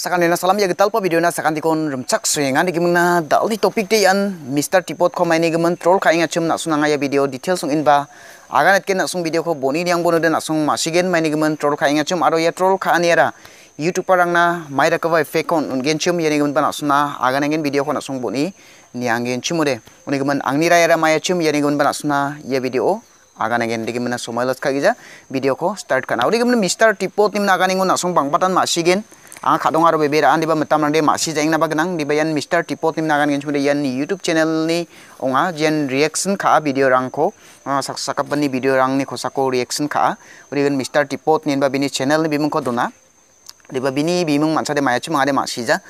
Sakan lena salam ya getal po video na sakan tikon remcak suengan di gimana dal di topik de yan Mister Tipot ko maini gemen troll ka inga chum na sunanga video detail sung in ba agan etken na video ko boni yang bono de na sung masigen maini gemen troll ka inga chum aro ya troll ka anera YouTube parang na mai da kawai fake ungen cum yani gemen banak suna agan engen video ko na boni boni ni cium ode uni gemen angni nira era maya cum yani gemen banak suna ya video agan di digi mena somalas kagija video ko start kan uri gemen Mr. Tipot nimna agan engun na sung bang batan masigen ang ah, kadong aro bebe di diba metam masih de masi jeng naba genang diba yan Mr. Tipot nim nagan gen chumde yan YouTube channel ni a jen reaction ka video rang ko ah, sak sakap ni video rang ni khosako reaction ka uri gen Mr. tipo nin ba bini channel ni bimung ko dona diba bini bimung mansa de maya de ma si ja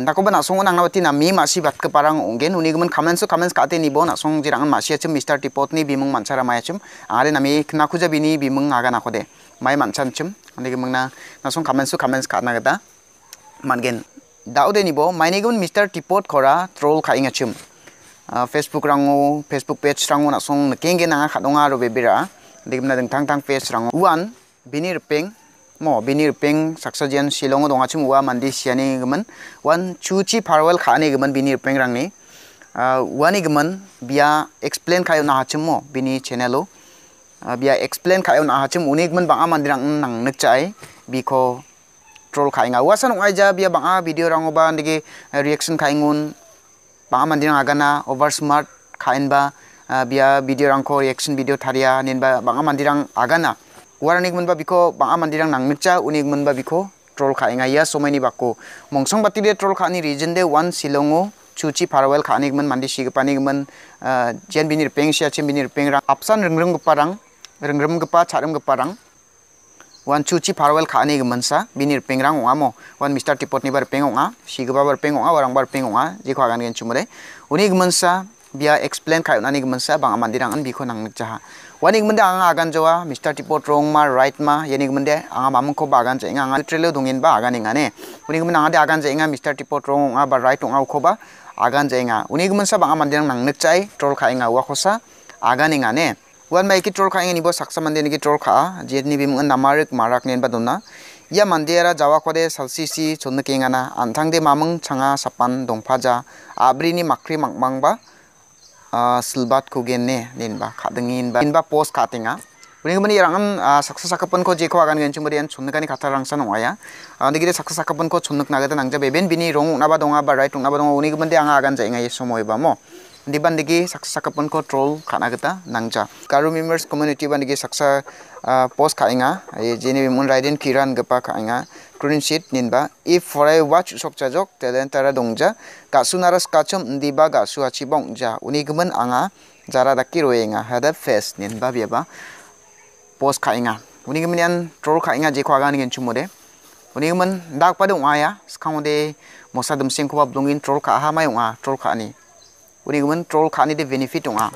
nakoba nasong nang nawati na mi masi bat ke parang ongen uni gumen kamen so kamen skate ni bon asong jirang masi achim Mr. tipot ni bimung manchara maya cum. are nami nakuja bini bimung aga nakode mai manchan chim ani gumen na song kamen so kamen skana gata mangen daude ni bo mai ni gumen mister tipot kora troll khaing achim facebook rango facebook page rango nasong nakenge na khadonga ro bebira digimna ding tang tang page rango one bini rpeng mo binir ping saksa jian silongo dong achim wa mandi siani gemen wan cuci parwel khani gemen binir ping rang ni wani gemen biya explain kayo na achim mo bini channelo biya explain kayo na achim unik men bang aman dirang nang nek cai biko troll kai nga wasa nung aja biya bang a video rang oba ndege reaction kai ngun bang aman dirang agana over smart kain ba biya video rang ko reaction video taria nin ba bang aman dirang agana waranik munba biko banga amandirang nangmikcha unik munba biko troll khainga ya somaini bako mongsong batide troll khani region de one silongo chuchi parwal khani gman mandi sigpani gman eh, jen binir peng sia chen binir peng rang apsan rengrem geparang rengrem gepa charam geparang wan chuchi parwal khani gman sa binir peng rang onga mo wan mr tipot ni bar peng onga sigba bar peng onga warang bar peng onga ji khagan gen chumre unik gman sa bia explain kayak unani gman sa banga mandirang an biko nang chaha wanik mende anga agan jowa Mr. Tipot rong ma right ma yenik mende anga mamung ko bagan jenga anga trelo dongin ba agan inga ne unik mende anga de agan jenga inga Mr. Tipot rong anga ba right anga ko ba agan je inga unik men sa banga mandeng nang nek chai troll kha inga wa agan inga ne wan mai ki troll kha inga ni saksa mandi ni ki troll kha je ni namarik marak nen ba donna mandi mandera jawa kode salsisi chonne na, anthang de mamung changa sapan paja, abri ni makri makbang ba Ah, silbat kugen ne ninba khadeng inba inba post khatinga uning bani rang an ya. ah, saksa sakapon ko jeko agan gen chumri an chunnukani khata rang san ngaya ani gire saksa sakapon ko chunnuk nagada nangja beben bini rong na ba donga ba right na ba donga uning bani anga agan jainga ye somoy ba mo Di bandingi saksa kapun kontrol karena kita nangja karu members community bandingi digi pos uh, post khainga jeni mun riding kiran gapa kainga, green sheet ninba if forai watch sok jok telen tera dongja kasunaras kachum di baga achibong ja uni gumen anga jara daki roenga hada face ninba biaba post khainga uni gumen yan troll kainga je khwaga ningen chumode uni gumen dak padung aya skangode mosadum singkuba blungin troll kaha ha a, troll kani. उन्हें troll खाने दे benefit होगा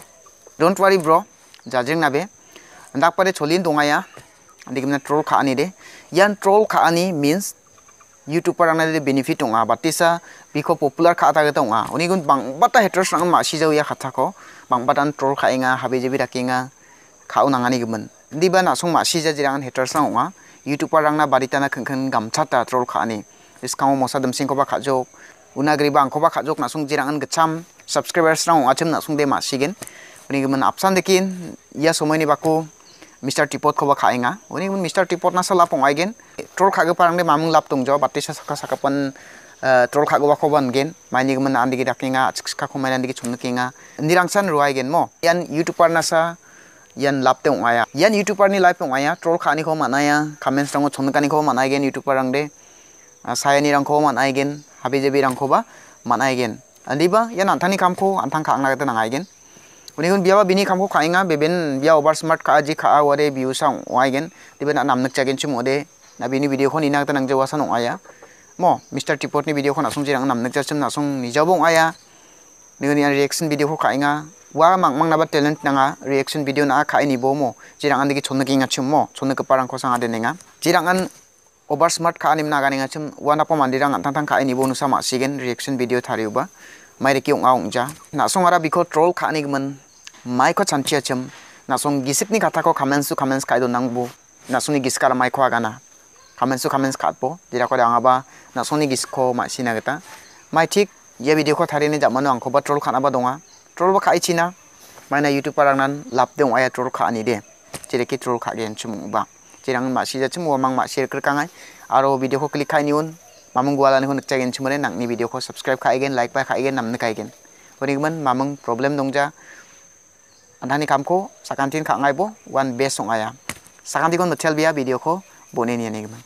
don't worry bro judging ना बे दाग पर छोलिन दूंगा या उन्हें ट्रोल खाने दे यान ट्रोल खाने मीन्स यूट्यूब पर आने दे बेनिफिट होगा बट इस बिको पॉपुलर खाता के तो होगा उन्हें बंग बता हेटर संग मासी जाओ या खाता को बंग बटन ट्रोल खाएंगा हबीज भी रखेंगा खाओ नंगा नहीं गुमन दिबा ना सुंग मासी जा जिरांग हेटर संग होगा यूट्यूब पर रंगना बारिता ना खंखन गमछा ट्रोल खाने इस काम मौसा दमसिंग को बा खाजो unagri bang koba kajok nasung jirang an gecham subscribers rang achim nasung de masigin uni gemen apsan dekin ya somoi ni baku Mister Tipot koba khainga uni gemen Mr. Tipot na sala pong aigen troll khage parang de mamung lap tung jo batisa saka saka pan eh, troll khage ba koban gen mani gemen an digi dakinga chikska khomai an digi chumnu kinga san ruai gen mo yan youtuber na sa yan lap te aya yan youtuber ni lap tong aya troll khani ko manaya comments rang chumnu kani ko manaigen youtuber rang de eh, ni rang ko manaigen 하비제비랑코바 만나이겐 안디바 야 난탕니 감코 안탕 강나가다 나가이겐 우리는 비아와 비니 감코 가잉아 베벤 비아 오버 스마트 카지 카아 워레 비우상 와이겐 디베나 남늑 자겐 춤 오데 나 비니 비디오 혼 이나가다 낭제 와서 농아야 뭐 미스터 티포트니 비디오 혼 아송지랑 남늑 자쯤 나송 니자봉 아야 니는 야 리액션 비디오 가잉아 와 망망 나바 탤런트 나가 리액션 비디오 나 카이니 보모 지랑 안되기 존느기 인가 춤모 존느 끝바랑 코상 아데 냉아 지랑 안 over smart kha anim naga ninga chum wana pa mandi rang tang tang kha ni bonu sama sigen reaction video thariu ba mai re kyung aung ja na song ara biko troll kha ni gman mai ko chanchia chum na song gisik ni kata ko comments su comments kai do nang bu na song ni giskara mai ko agana comments su comments khat bo dira ko dang na song ni gisko ma sina gata mai thik ye video ko thari ni manu ang ko ba troll khana ba donga troll ba khai china mai na youtube parang nan lap de ong aya troll kha ani de chire ki troll kha gen chum ba chirang ma si jachim wa mang ma share kar kangai aro video ko click khai niun mamung gwala ni hun chagen chumare nang ni video ko subscribe khai gen like bài khai gen namne khai gen mà mong problem anh dongja anhani kam ko sakantin khangai bo one best song songaya sakanti kon mathel bia video ko bone ni anigman